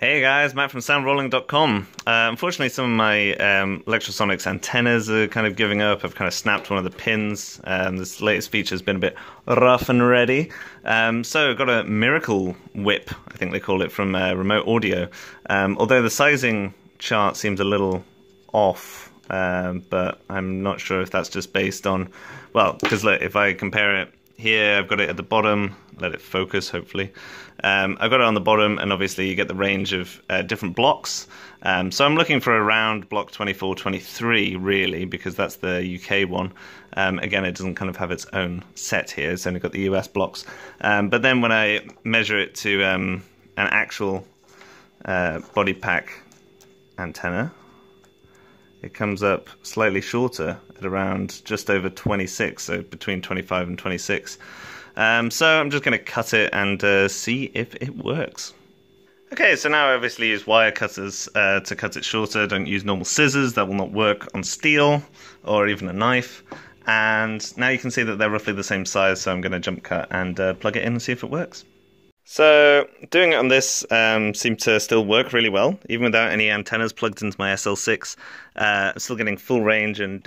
Hey guys, Matt from soundrolling.com. Uh, unfortunately, some of my um, Electrosonics antennas are kind of giving up. I've kind of snapped one of the pins. Um, this latest feature has been a bit rough and ready. Um, so I've got a miracle whip, I think they call it, from uh, Remote Audio. Um, although the sizing chart seems a little off, um, but I'm not sure if that's just based on, well, because look, if I compare it here I've got it at the bottom let it focus hopefully um, I've got it on the bottom and obviously you get the range of uh, different blocks um, so I'm looking for around block 24 23 really because that's the UK one um, again it doesn't kind of have its own set here it's only got the US blocks um, but then when I measure it to um, an actual uh, body pack antenna it comes up slightly shorter at around just over 26, so between 25 and 26. Um, so I'm just going to cut it and uh, see if it works. Okay, so now I obviously use wire cutters uh, to cut it shorter. Don't use normal scissors, that will not work on steel or even a knife. And now you can see that they're roughly the same size, so I'm going to jump cut and uh, plug it in and see if it works. So doing it on this um, seemed to still work really well, even without any antennas plugged into my SL6. Uh, I'm still getting full range and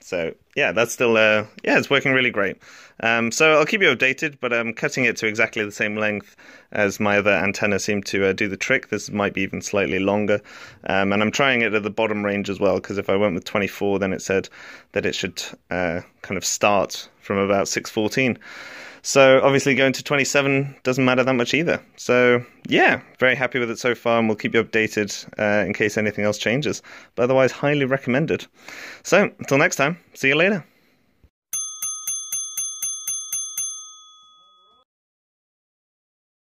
So yeah, that's still uh, yeah, it's working really great. Um, so I'll keep you updated, but I'm cutting it to exactly the same length as my other antenna seemed to uh, do the trick. This might be even slightly longer, um, and I'm trying it at the bottom range as well because if I went with 24, then it said that it should uh, kind of start from about 614. So obviously going to 27 doesn't matter that much either. So yeah, very happy with it so far, and we'll keep you updated uh, in case anything else changes. But otherwise, highly recommended. So until next time, see you later.